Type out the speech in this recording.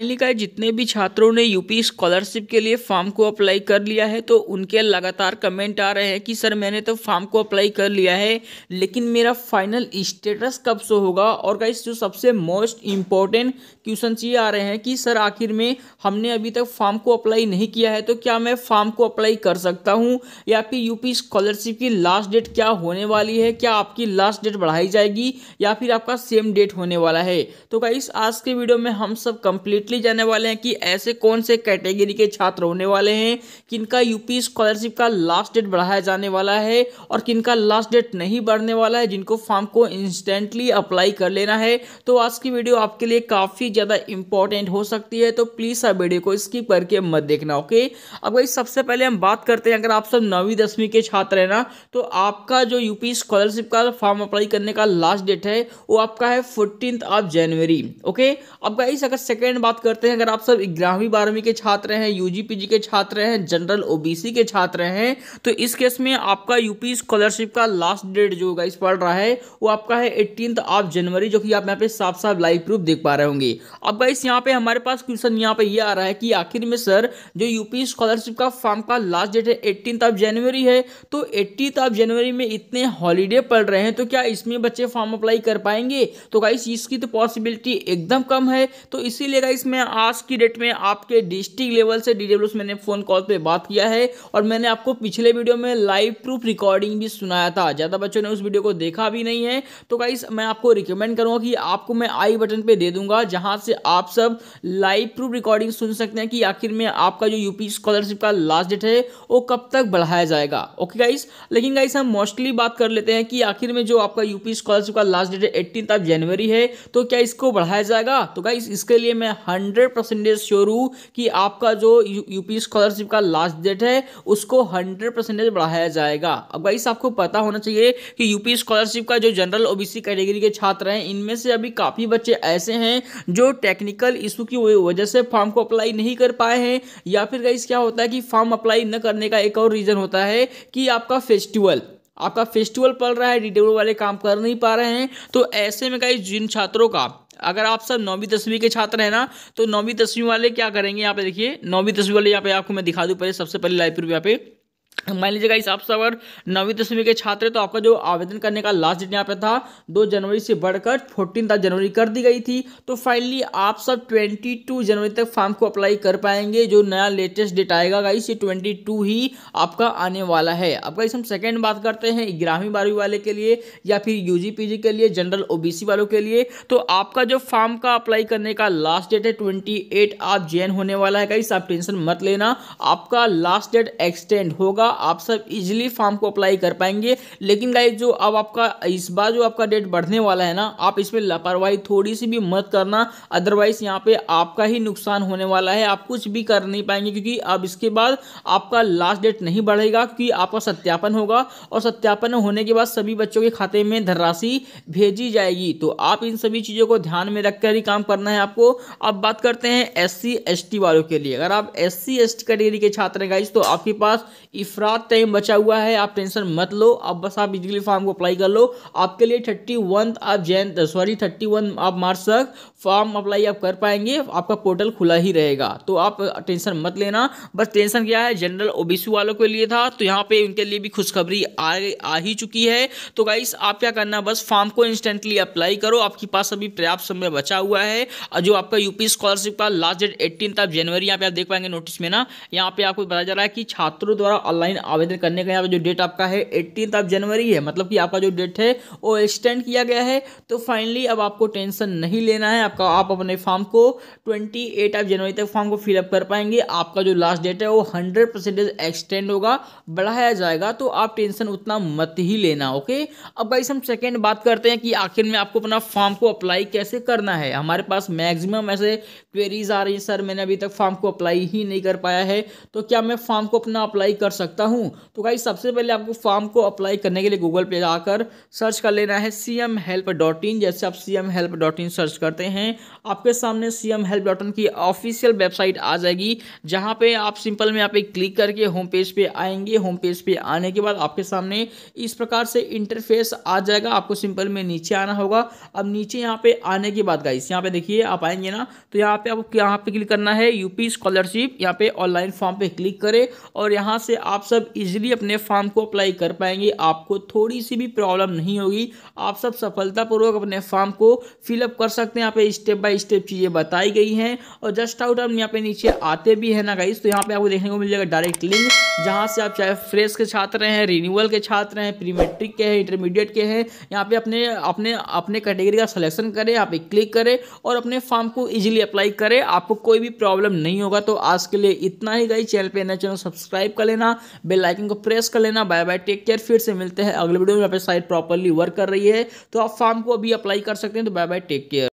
finally जितने भी छात्रों ने यूपी स्कॉलरशिप के लिए फॉर्म को अप्लाई कर लिया है तो उनके लगातार कमेंट आ रहे हैं कि सर मैंने तो फॉर्म को अप्लाई कर लिया है लेकिन मेरा फाइनल स्टेटस कब से होगा और का जो सबसे मोस्ट इम्पॉर्टेंट क्वेश्चन ये आ रहे हैं कि सर आखिर में हमने अभी तक फॉर्म को अप्लाई नहीं किया है तो क्या मैं फॉर्म को अप्लाई कर सकता हूँ या फिर यूपी स्कॉलरशिप की लास्ट डेट क्या होने वाली है क्या आपकी लास्ट डेट बढ़ाई जाएगी या फिर आपका सेम डेट होने वाला है तो गाइस आज के वीडियो में हम सब कंप्लीट इटली जाने वाले हैं कि ऐसे कौन से कैटेगरी के छात्र होने वाले हैं किनका यूपी स्कॉलरशिप का लास्ट डेट बढ़ाया जाने वाला है और किनका लास्ट डेट नहीं बढ़ने वाला है जिनको फॉर्म को इंस्टेंटली अप्लाई कर लेना है तो आज की वीडियो आपके लिए काफ़ी ज़्यादा इंपॉर्टेंट हो सकती है तो प्लीज़ आप वीडियो को स्किप करके मत देखना ओके अब भाई सबसे पहले हम बात करते हैं अगर आप सब नौवीं दसवीं के छात्र हैं ना तो आपका जो यूपी स्कॉलरशिप का फॉर्म अप्लाई करने का लास्ट डेट है वो आपका है फोर्टीन ऑफ जनवरी ओके अब गाइस अगर सेकेंड बात बात करते हैं अगर आप सब ग्यारहवीं बारहवीं के छात्र हैं यू पीजी के छात्र हैं जनरल ओबीसी के छात्र हैं तो इस केस में आपका यूपी स्कॉलरशिप का लास्ट डेट जो होगा इस पढ़ रहा है वो आपका है एट्टीन ऑफ जनवरी जो कि आप यहाँ पे साफ साफ लाइव प्रूफ देख पा रहे होंगे अब गाइस यहाँ पे हमारे पास क्वेश्चन यहाँ पे ये आ रहा है कि आखिर में सर जो यूपी स्कॉलरशिप का फॉर्म का लास्ट डेट है एट्टीन ऑफ जनवरी है तो एट्टीन ऑफ जनवरी में इतने हॉलीडे पढ़ रहे हैं तो क्या इसमें बच्चे फॉर्म अप्लाई कर पाएंगे तो गाइस इसकी तो पॉसिबिलिटी एकदम कम है तो इसीलिए गाइस जिसमें आज की डेट में आपके डिस्ट्रिक्ट लेवल से डी मैंने फ़ोन कॉल पे बात किया है और मैंने आपको पिछले वीडियो में लाइव प्रूफ रिकॉर्डिंग भी सुनाया था ज़्यादा बच्चों ने उस वीडियो को देखा भी नहीं है तो गाइस मैं आपको रिकमेंड करूँगा कि आपको मैं आई बटन पर दे दूंगा जहाँ से आप सब लाइव प्रूफ रिकॉर्डिंग सुन सकते हैं कि आखिर में आपका जो यूपी स्कॉलरशिप का लास्ट डेट है वो कब तक बढ़ाया जाएगा ओके गाइस लेकिन गाइस हम मोस्टली बात कर लेते हैं कि आखिर में जो आपका यूपी स्कॉलरशिप का लास्ट डेट है एट्टीन जनवरी है तो क्या इसको बढ़ाया जाएगा तो गाइस इसके लिए मैं हंड्रेड परसेंटेज श्योर हूँ कि आपका जो यूपी स्कॉलरशिप का लास्ट डेट है उसको हंड्रेड परसेंटेज बढ़ाया जाएगा अब गाइस आपको पता होना चाहिए कि यूपी स्कॉलरशिप का जो जनरल ओबीसी कैटेगरी के छात्र हैं इनमें से अभी काफ़ी बच्चे ऐसे हैं जो टेक्निकल इशू की वजह से फॉर्म को अप्लाई नहीं कर पाए हैं या फिर गाइस क्या होता है कि फॉर्म अप्लाई न करने का एक और रीज़न होता है कि आपका फेस्टिवल आपका फेस्टिवल पड़ रहा है डिटेबल वाले काम कर नहीं पा रहे हैं तो ऐसे में गाइस जिन छात्रों का अगर आप सब नौवीं दसवीं के छात्र हैं ना तो नौवीं दसवीं वाले क्या करेंगे यहाँ पे देखिए नौवीं दसवीं वाले यहाँ पे आपको मैं दिखा दूँ पहले सबसे पहले लाइव प्रूफ यहाँ पे मान लीजिएगा इस आप अगर नवीं दसवीं के छात्र तो आपका जो आवेदन करने का लास्ट डेट यहाँ पे था दो जनवरी से बढ़कर फोर्टीन जनवरी कर दी गई थी तो फाइनली आप सब ट्वेंटी टू जनवरी तक फॉर्म को अप्लाई कर पाएंगे जो नया लेटेस्ट डेट आएगा गाइस ये ट्वेंटी टू ही आपका आने वाला है अब गाइस हम सेकेंड बात करते हैं ग्यारहवीं बारहवीं वाले के लिए या फिर यू जी के लिए जनरल ओ वालों के लिए तो आपका जो फॉर्म का अप्लाई करने का लास्ट डेट है ट्वेंटी आप जैन होने वाला है गाइस आप टेंशन मत लेना आपका लास्ट डेट एक्सटेंड होगा होगा आप सब इजीली फॉर्म को अप्लाई कर पाएंगे लेकिन गाइज जो अब आपका इस बार जो आपका डेट बढ़ने वाला है ना आप इसमें लापरवाही थोड़ी सी भी मत करना अदरवाइज यहाँ पे आपका ही नुकसान होने वाला है आप कुछ भी कर नहीं पाएंगे क्योंकि अब इसके बाद आपका लास्ट डेट नहीं बढ़ेगा क्योंकि आपका सत्यापन होगा और सत्यापन होने के बाद सभी बच्चों के खाते में धनराशि भेजी जाएगी तो आप इन सभी चीज़ों को ध्यान में रखकर ही काम करना है आपको अब बात करते हैं एस सी वालों के लिए अगर आप एस सी कैटेगरी के छात्र हैं गाइज तो आपके पास इफ अफराद टाइम बचा हुआ है आप टेंशन मत लो अब बस आप बिजली फॉर्म को अप्लाई कर लो आपके लिए थर्टी वन आप जैन सॉरी थर्टी वन आप मार्च तक फॉर्म अप्लाई आप कर पाएंगे आपका पोर्टल खुला ही रहेगा तो आप टेंशन मत लेना बस टेंशन क्या है जनरल ओ वालों के लिए था तो यहाँ पे उनके लिए भी खुशखबरी आ आ ही चुकी है तो गाइस आप क्या करना बस फॉर्म को इंस्टेंटली अप्लाई करो आपके पास अभी पर्याप्त समय बचा हुआ है जो आपका यूपी स्कॉलरशिप का लास्ट डेट एट्टीन जनवरी यहाँ पे आप देख पाएंगे नोटिस में ना यहाँ पे आपको बताया जा रहा है कि छात्रों द्वारा ऑनलाइन आवेदन करने का यहाँ पर जो डेट आपका है एट्टीन ऑफ जनवरी है मतलब कि आपका जो डेट है वो एक्सटेंड किया गया है तो फाइनली अब आपको टेंशन नहीं लेना है आपका आप अपने फॉर्म को ट्वेंटी एट ऑफ जनवरी तक फॉर्म को फिलअप कर पाएंगे आपका जो लास्ट डेट है वो हंड्रेड परसेंटेज एक्सटेंड होगा बढ़ाया जाएगा तो आप टेंशन उतना मत ही लेना ओके अब भाई हम सेकेंड बात करते हैं कि आखिर में आपको अपना फॉर्म को अप्लाई कैसे करना है हमारे पास मैक्सिमम ऐसे क्वेरीज आ रही है सर मैंने अभी तक फॉर्म को अप्लाई ही नहीं कर पाया है तो क्या मैं फॉर्म को अपना अप्लाई कर सकता सकता हूँ तो गाइज सबसे पहले आपको फॉर्म को अप्लाई करने के लिए गूगल पे जाकर सर्च कर लेना है C M help dot in जैसे आप C M help dot in search करते हैं आपके सामने C M help dot in की ऑफिशियल वेबसाइट आ जाएगी जहाँ पे आप सिंपल में आप एक क्लिक करके होम पेज पे आएंगे होम पेज पे आने के बाद आपके सामने इस प्रकार से इंटरफेस आ जाएगा आपको सिंपल में नीचे आना होगा अब नीचे यहाँ पे आने के बाद गाइस यहाँ पे देखिए आप आएंगे ना तो यहाँ पे आपको यहाँ पे क्लिक करना है यूपी स्कॉलरशिप यहाँ पे ऑनलाइन फॉर्म पे क्लिक करें और यहाँ से आप आप सब इजीली अपने फॉर्म को अप्लाई कर पाएंगे आपको थोड़ी सी भी प्रॉब्लम नहीं होगी आप सब सफलतापूर्वक अपने फॉर्म को फिलअप कर सकते हैं यहाँ पे स्टेप बाय स्टेप चीज़ें बताई गई हैं और जस्ट आउट हम यहाँ पे नीचे आते भी है ना गाइस तो यहाँ पे आपको देखने को मिल जाएगा डायरेक्ट लिंक जहाँ से आप चाहे फ्रेश के छात्र हैं रिन्यूअल के छात्र हैं प्री मेट्रिक के हैं इंटरमीडिएट के हैं यहाँ पे अपने अपने अपने कैटेगरी का सलेक्शन करें यहाँ पे क्लिक करें और अपने फॉर्म को ईजिली अप्लाई करें आपको कोई भी प्रॉब्लम नहीं होगा तो आज के लिए इतना ही गाई चैनल पर नया चैनल सब्सक्राइब कर लेना बेल आइकन को प्रेस कर लेना बाय बाय टेक केयर फिर से मिलते हैं अगले वीडियो में यहाँ साइट प्रॉपरली वर्क कर रही है तो आप फॉर्म को अभी अप्लाई कर सकते हैं तो बाय बाय टेक केयर